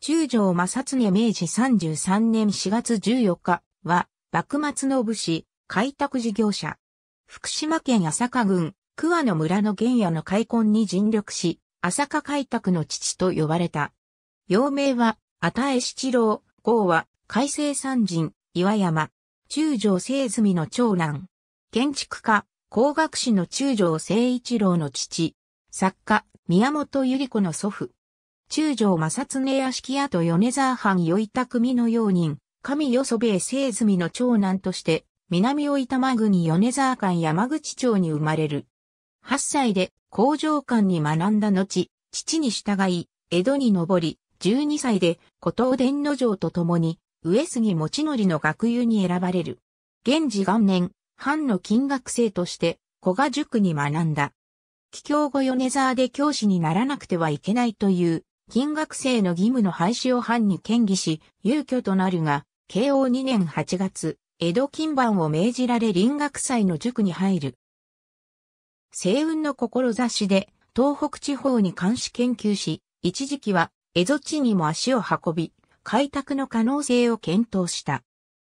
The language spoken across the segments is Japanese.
中条正常明治33年4月14日は、幕末の武士、開拓事業者。福島県朝霞郡、桑野村の原野の開墾に尽力し、朝霞開拓の父と呼ばれた。幼名は、与江七郎、号は、海西三人、岩山。中条清澄の長男。建築家、工学士の中条聖一郎の父。作家、宮本百合子の祖父。中条正常屋敷跡米沢藩与板組の用人、神よそべえ清住の長男として、南を板間国米沢間山口町に生まれる。8歳で工場館に学んだ後、父に従い、江戸に上り、12歳で古東伝之城と共に、上杉持則の学友に選ばれる。現時元年、藩の金学生として、古賀塾に学んだ。帰郷後米沢で教師にならなくてはいけないという金学生の義務の廃止を藩に建議し、遊挙となるが、慶応2年8月、江戸金版を命じられ林学祭の塾に入る。星雲の志で、東北地方に監視研究し、一時期は、江戸地にも足を運び、開拓の可能性を検討した。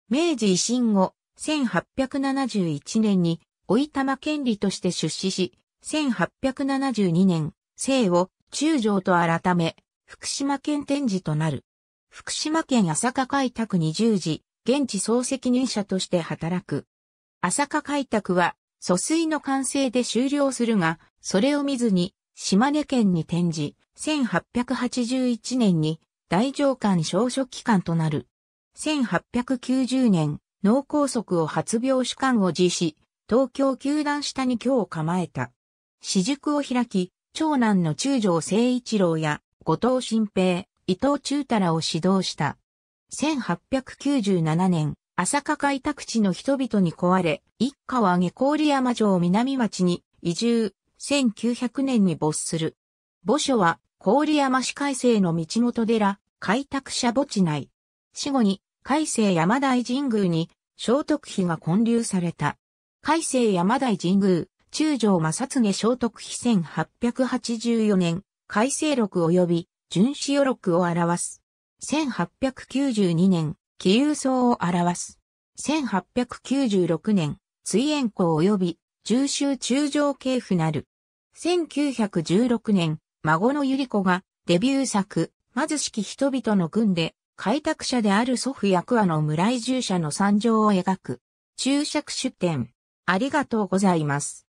明治維新後、1871年に、追い権利として出資し、1872年、姓を中将と改め、福島県展示となる。福島県朝霞開拓に十時、現地総責任者として働く。朝霞開拓は、疎水の完成で終了するが、それを見ずに、島根県に展示、1881年に大上官少書機関となる。1890年、脳梗塞を発病主管を辞し、東京球団下に居を構えた。私塾を開き、長男の中条誠一郎や後藤新平、伊藤忠太らを指導した。1897年、朝霞開拓地の人々に壊れ、一家は下郡山城南町に移住、1900年に没する。墓所は、郡山市改正の道元寺、開拓者墓地内。死後に、改正山大神宮に、聖徳碑が建立された。改正山大神宮、中条正継聖徳碑1884年、改正録及び巡視予録を表す。1892年、気遊層を表す。1896年、追延校及び重州中将系譜なる。1916年、孫のゆり子がデビュー作、貧しき人々の軍で、開拓者である祖父役和の村井従者の参上を描く。注釈出典。ありがとうございます。